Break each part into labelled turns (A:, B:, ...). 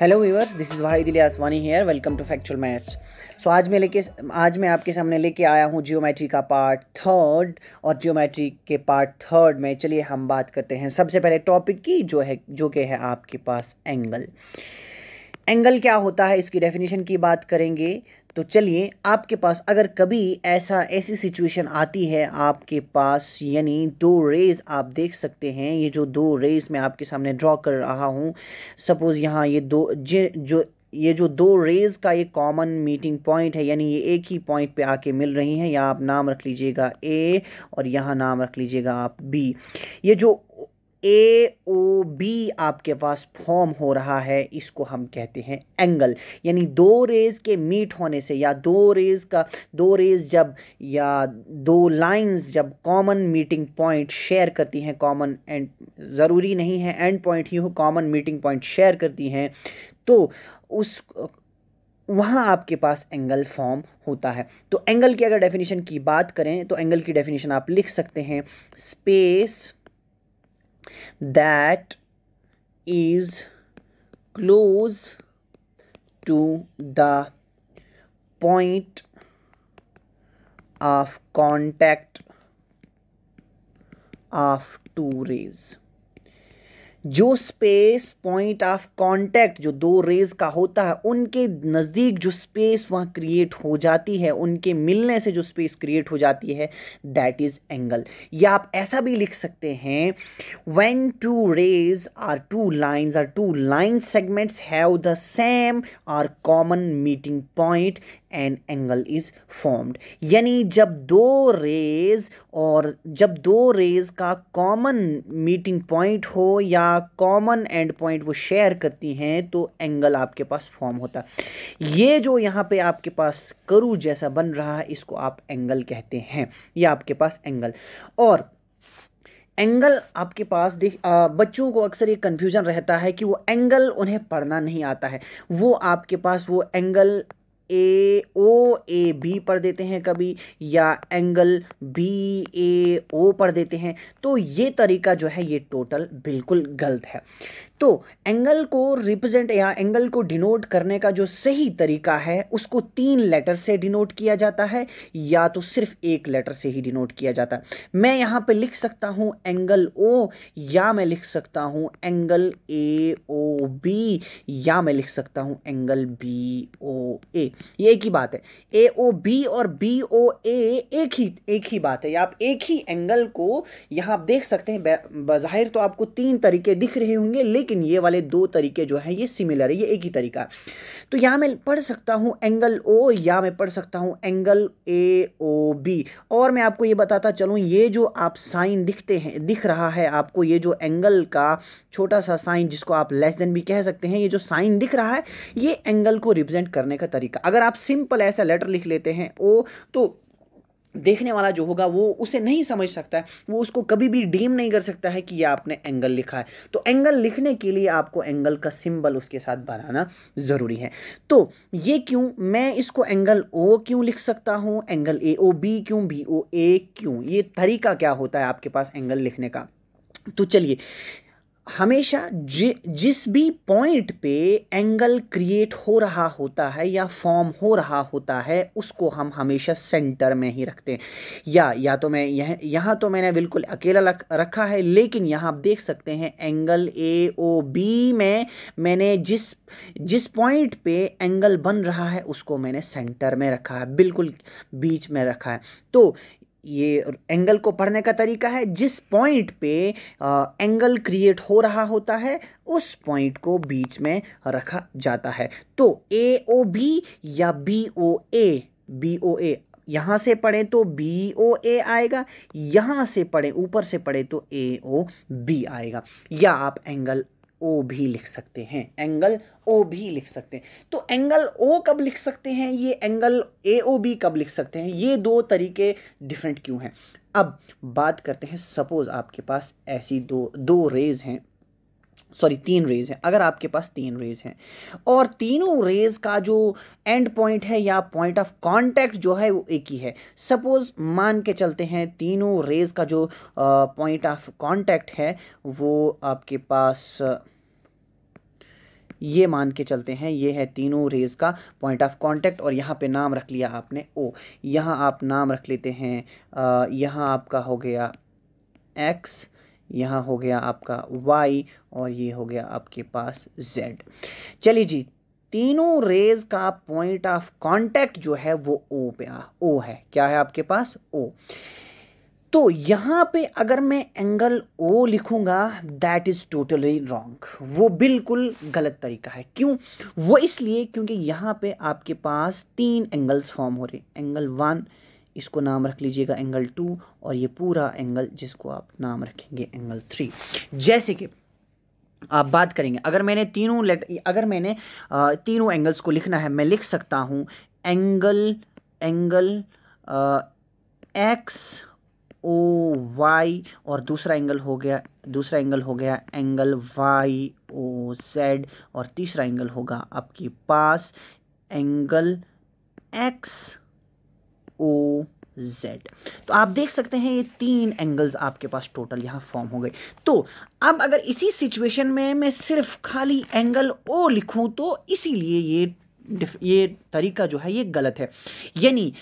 A: hello viewers this is Wahid Ali Aswani here welcome to factual maths so आज मैं लेके आज मैं आपके सामने लेके आया हूँ जियोमेट्री का पार्ट थर्ड और जियोमेट्री के पार्ट थर्ड में चलिए हम बात करते हैं सबसे पहले टॉपिक की जो है जो के है आपके पास एंगल एंगल क्या होता है इसकी डेफिनेशन की बात करेंगे तो चलिए आपके पास अगर कभी ऐसा ऐसी सिचुएशन आती है आपके पास यानी दो रेज आप देख सकते हैं ये जो दो रेज मैं आपके सामने ड्रॉ कर रहा हूँ सपोज़ यहाँ ये दो जे जो ये जो दो रेज़ का ये कॉमन मीटिंग पॉइंट है यानी ये एक ही पॉइंट पे आके मिल रही हैं या आप नाम रख लीजिएगा ए और यहाँ नाम रख लीजिएगा आप बी ये जो ए ओ बी आपके पास फॉर्म हो रहा है इसको हम कहते हैं एंगल यानी दो रेज के मीट होने से या दो रेज का दो रेज जब या दो लाइंस जब कॉमन मीटिंग पॉइंट शेयर करती हैं कॉमन एंड ज़रूरी नहीं है एंड पॉइंट ही हो कॉमन मीटिंग पॉइंट शेयर करती हैं तो उस वहाँ आपके पास एंगल फॉर्म होता है तो एंगल की अगर डेफिनेशन की बात करें तो एंगल की डेफिनेशन आप लिख सकते हैं space that is close to the point of contact of two rays जो स्पेस पॉइंट ऑफ कांटेक्ट जो दो रेज का होता है उनके नज़दीक जो स्पेस वहाँ क्रिएट हो जाती है उनके मिलने से जो स्पेस क्रिएट हो जाती है दैट इज़ एंगल या आप ऐसा भी लिख सकते हैं when two rays are two lines are two line segments have the same or common meeting point an angle is formed यानी जब दो रेज और जब दो रेज का कॉमन मीटिंग पॉइंट हो या कॉमन एंड पॉइंट वो शेयर करती हैं तो एंगल आपके पास फॉर्म होता ये जो यहाँ पे आपके पास करू जैसा बन रहा है इसको आप एंगल कहते हैं या आपके पास एंगल और एंगल आपके पास देख आ, बच्चों को अक्सर ये कन्फ्यूजन रहता है कि वो एंगल उन्हें पढ़ना नहीं आता है वो आपके पास वो angle A O A B पढ़ देते हैं कभी या एंगल बी ए ओ पढ़ देते हैं तो ये तरीका जो है ये टोटल बिल्कुल गलत है तो एंगल को रिप्रेजेंट या एंगल को डिनोट करने का जो सही तरीका है उसको तीन लेटर से डिनोट किया जाता है या तो सिर्फ एक लेटर से ही डिनोट किया जाता है मैं यहाँ पे लिख सकता हूँ एंगल ओ या मैं लिख सकता हूँ एंगल ए ओ बी या मैं लिख सकता हूँ एंगल बी ओ ए ये एक ही बात है ए ओ बी और बी ओ ए एक ही एक ही बात है आप एक ही एंगल को यहाँ आप देख सकते हैं बाहिर तो आपको तीन तरीके दिख रहे होंगे लेकिन लेकिन ये वाले दो तरीके जो हैं ये सिमिलर है ये एक ही तरीका तो यहाँ मैं पढ़ सकता हूँ एंगल ओ या मैं पढ़ सकता हूँ एंगल ए ओ बी और मैं आपको ये बताता चलूँ ये जो आप साइन दिखते हैं दिख रहा है आपको ये जो एंगल का छोटा सा साइन जिसको आप लेस देन भी कह सकते हैं ये जो साइन दिख रहा है ये एंगल को रिप्रेजेंट करने का तरीका अगर आप सिंपल ऐसा लेटर लिख लेते हैं ओ तो देखने वाला जो होगा वो उसे नहीं समझ सकता है वो उसको कभी भी डीम नहीं कर सकता है कि ये आपने एंगल लिखा है तो एंगल लिखने के लिए आपको एंगल का सिंबल उसके साथ बनाना ज़रूरी है तो ये क्यों मैं इसको एंगल ओ क्यों लिख सकता हूँ एंगल ए ओ बी क्यों बी ओ ए क्यों ये तरीका क्या होता है आपके पास एंगल लिखने का तो चलिए हमेशा जि जिस भी पॉइंट पे एंगल क्रिएट हो रहा होता है या फॉर्म हो रहा होता है उसको हम हमेशा सेंटर में ही रखते हैं या या तो मैं यह यहाँ तो मैंने बिल्कुल अकेला रख, रखा है लेकिन यहाँ आप देख सकते हैं एंगल ए ओ बी में मैंने जिस जिस पॉइंट पे एंगल बन रहा है उसको मैंने सेंटर में रखा है बिल्कुल बीच में रखा है तो ये एंगल को पढ़ने का तरीका है जिस पॉइंट पे आ, एंगल क्रिएट हो रहा होता है उस पॉइंट को बीच में रखा जाता है तो ए ओ बी या B O A B O A यहाँ से पढ़ें तो बी ओ ए आएगा यहाँ से पढ़ें ऊपर से पढ़ें तो ए ओ बी आएगा या आप एंगल ओ भी लिख सकते हैं एंगल ओ भी लिख सकते हैं तो एंगल ओ कब लिख सकते हैं ये एंगल ए ओ बी कब लिख सकते हैं ये दो तरीके डिफरेंट क्यों हैं अब बात करते हैं सपोज़ आपके पास ऐसी दो दो रेज़ हैं सॉरी तीन रेज हैं अगर आपके पास तीन रेज हैं और तीनों रेज का जो एंड पॉइंट है या पॉइंट ऑफ कांटेक्ट जो है वो एक ही है सपोज मान के चलते हैं तीनों रेज का जो पॉइंट ऑफ कांटेक्ट है वो आपके पास uh, ये मान के चलते हैं ये है तीनों रेज का पॉइंट ऑफ कांटेक्ट और यहाँ पे नाम रख लिया आपने ओ यहाँ आप नाम रख लेते हैं यहाँ आपका हो गया एक्स यहाँ हो गया आपका वाई और ये हो गया आपके पास जेड चलिए जी तीनों रेज का पॉइंट ऑफ कांटेक्ट जो है वो ओ पे आ ओ है क्या है आपके पास ओ तो यहाँ पे अगर मैं एंगल ओ लिखूँगा दैट इज़ टोटली रॉन्ग वो बिल्कुल गलत तरीका है क्यों वो इसलिए क्योंकि यहाँ पे आपके पास तीन एंगल्स फॉर्म हो रहे एंगल वन इसको नाम रख लीजिएगा एंगल टू और ये पूरा एंगल जिसको आप नाम रखेंगे एंगल थ्री जैसे कि आप बात करेंगे अगर मैंने तीनों लेट अगर मैंने तीनों एंगल्स को लिखना है मैं लिख सकता हूँ angle angle X O Y और दूसरा एंगल हो गया दूसरा एंगल हो गया एंगल वाई ओ जेड और तीसरा एंगल होगा आपके पास एंगल एक्स ओ जेड तो आप देख सकते हैं ये तीन एंगल्स आपके पास टोटल यहाँ फॉर्म हो गए तो अब अगर इसी सिचुएशन में मैं सिर्फ खाली एंगल ओ लिखूँ तो इसीलिए ये ये तरीका जो है ये गलत है यानी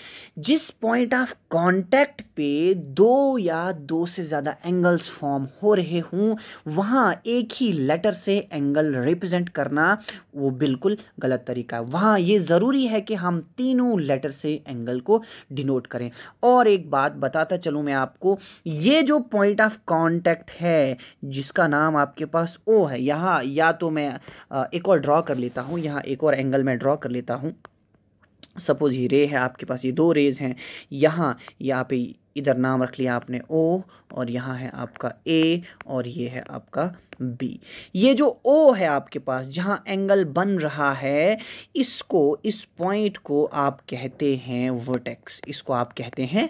A: जिस पॉइंट ऑफ कांटेक्ट पे दो या दो से ज़्यादा एंगल्स फॉर्म हो रहे हों वहाँ एक ही लेटर से एंगल रिप्रेजेंट करना वो बिल्कुल गलत तरीका है वहाँ ये ज़रूरी है कि हम तीनों लेटर से एंगल को डिनोट करें और एक बात बताता चलूँ मैं आपको ये जो पॉइंट ऑफ कॉन्टैक्ट है जिसका नाम आपके पास ओ है यहाँ या तो मैं एक और ड्रॉ कर लेता हूँ यहाँ एक और एंगल मैं ड्रॉ ड्रॉ कर लेता हूँ सपोज़ ये रे है आपके पास ये दो रेज हैं यहाँ यहाँ पे इधर नाम रख लिया आपने ओ और यहाँ है आपका ए और ये है आपका बी ये जो ओ है आपके पास जहाँ एंगल बन रहा है इसको इस पॉइंट को आप कहते हैं वर्टेक्स इसको आप कहते हैं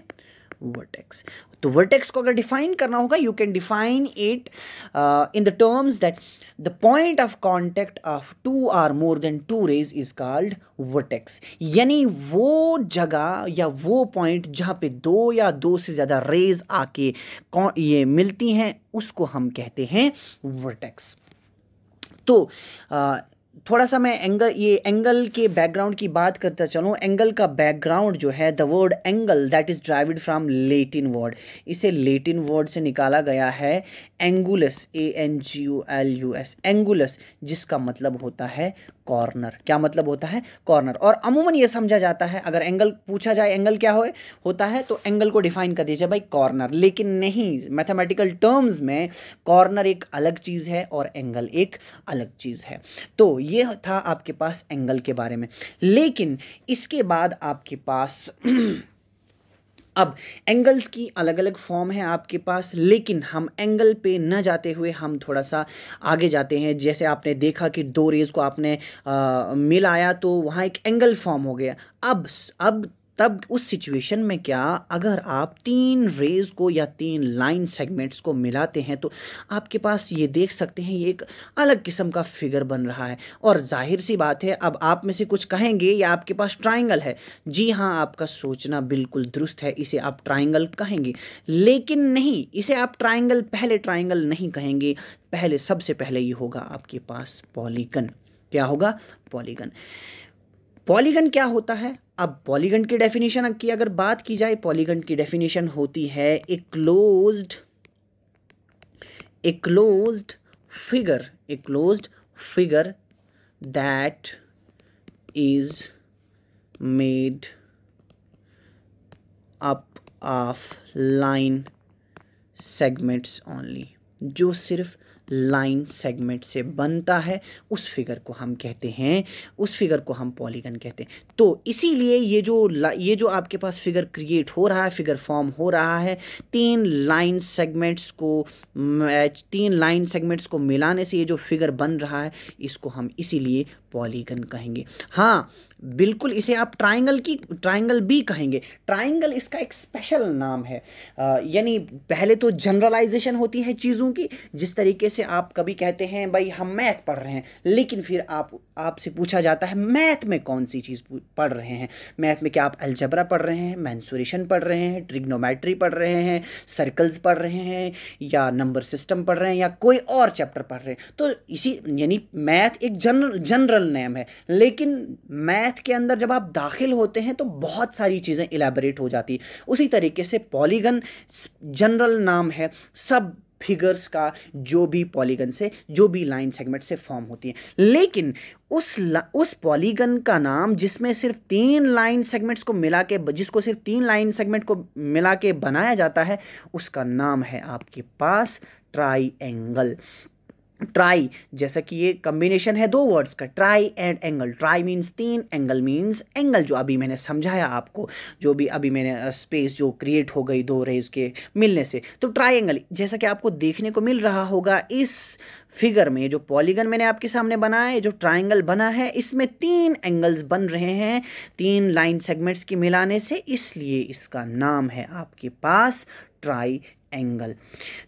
A: वर्टेक्स तो वर्टेक्स को अगर डिफाइन करना होगा you can define it in the terms that the point of contact of two or more than two rays is called vertex यानी वो जगह या वो पॉइंट जहाँ पे दो या दो से ज़्यादा रेज आके ये मिलती हैं उसको हम कहते हैं वर्टेक्स तो uh, थोड़ा सा मैं एंगल ये एंगल के बैकग्राउंड की बात करता चलूँ एंगल का बैकग्राउंड जो है the word angle that is derived from Latin word इसे लेटिन वर्ड से निकाला गया है angulus A N G U L U S angulus जिसका मतलब होता है कॉर्नर क्या मतलब होता है कॉर्नर और अमूमन ये समझा जाता है अगर एंगल पूछा जाए एंगल क्या हो होता है तो एंगल को डिफाइन कर दीजिए भाई कॉर्नर लेकिन नहीं मैथमेटिकल टर्म्स में कॉर्नर एक अलग चीज़ है और एंगल एक अलग चीज़ है तो ये था आपके पास एंगल के बारे में लेकिन इसके बाद आपके पास अब एंगल्स की अलग अलग फॉर्म है आपके पास लेकिन हम एंगल पे न जाते हुए हम थोड़ा सा आगे जाते हैं जैसे आपने देखा कि दो रेज़ को आपने मिलाया तो वहाँ एक एंगल फॉर्म हो गया अब अब तब उस सिचुएशन में क्या अगर आप तीन रेज को या तीन लाइन सेगमेंट्स को मिलाते हैं तो आपके पास ये देख सकते हैं ये एक अलग किस्म का फिगर बन रहा है और जाहिर सी बात है अब आप में से कुछ कहेंगे या आपके पास ट्राइंगल है जी हाँ आपका सोचना बिल्कुल दुरुस्त है इसे आप ट्राइंगल कहेंगे लेकिन नहीं इसे आप ट्राइंगल पहले ट्राइंगल नहीं कहेंगे पहले सबसे पहले ये होगा आपके पास पॉलीगन क्या होगा पॉलीगन पॉलीगन क्या होता है अब पॉलीगन की डेफिनेशन की अगर बात की जाए पॉलीगन की डेफिनेशन होती है a closed a closed figure a closed figure that is made up of line segments only जो सिर्फ लाइन सेगमेंट से बनता है उस फिगर को हम कहते हैं उस फिगर को हम पॉलीगन कहते हैं तो इसीलिए ये जो ये जो आपके पास फिगर क्रिएट हो रहा है फिगर फॉर्म हो रहा है तीन लाइन सेगमेंट्स को मैच तीन लाइन सेगमेंट्स को मिलाने से ये जो फिगर बन रहा है इसको हम इसीलिए पॉलीगन कहेंगे हाँ बिल्कुल इसे आप ट्राइंगल की ट्राइंगल भी कहेंगे ट्राइंगल इसका एक स्पेशल नाम है यानी पहले तो जनरलाइजेशन होती है चीज़ों की जिस तरीके से आप कभी कहते हैं भाई हम मैथ पढ़ रहे हैं लेकिन फिर आप आपसे पूछा जाता है मैथ में कौन सी चीज़ पढ़ रहे हैं मैथ में क्या आप अल्जबरा पढ़ रहे हैं मैंसुरेशन पढ़ रहे हैं ट्रिग्नोमेट्री पढ़ रहे हैं सर्कल्स पढ़ रहे हैं या नंबर सिस्टम पढ़ रहे हैं या कोई और चैप्टर पढ़ रहे हैं तो इसी यानी मैथ एक जनरल जनरल जनरल नेम है लेकिन मैथ के अंदर जब आप दाखिल होते हैं तो बहुत सारी चीज़ें इलेबरेट हो जाती उसी तरीके से पॉलीगन जनरल नाम है सब फिगर्स का जो भी पॉलीगन से जो भी लाइन सेगमेंट से फॉर्म होती है लेकिन उस उस पॉलीगन का नाम जिसमें सिर्फ तीन लाइन सेगमेंट्स को मिला के जिसको सिर्फ तीन लाइन सेगमेंट को मिला के बनाया जाता है उसका नाम है आपके पास ट्राई एंगल ट्राई जैसा कि ये कम्बिनेशन है दो वर्ड्स का tri and angle tri means तीन एंगल मीन्स एंगल जो अभी मैंने समझाया आपको जो भी अभी मैंने स्पेस जो क्रिएट हो गई दो रेज के मिलने से तो ट्राई एंगल जैसा कि आपको देखने को मिल रहा होगा इस फिगर में जो पॉलीगन मैंने आपके सामने बनाया है जो ट्राइंगल बना है इसमें तीन एंगल्स बन रहे हैं तीन लाइन सेगमेंट्स के मिलाने से इसलिए इसका नाम है आपके पास ट्राई एंगल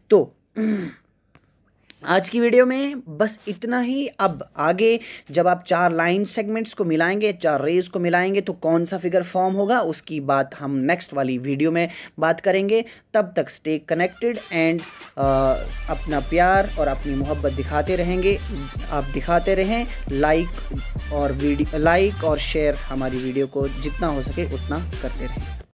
A: तो आज की वीडियो में बस इतना ही अब आगे जब आप चार लाइन सेगमेंट्स को मिलाएंगे चार रेज को मिलाएंगे तो कौन सा फिगर फॉर्म होगा उसकी बात हम नेक्स्ट वाली वीडियो में बात करेंगे तब तक स्टे कनेक्टेड एंड अपना प्यार और अपनी मोहब्बत दिखाते रहेंगे आप दिखाते रहें लाइक और वीडियो लाइक और शेयर हमारी वीडियो को जितना हो सके उतना करते रहें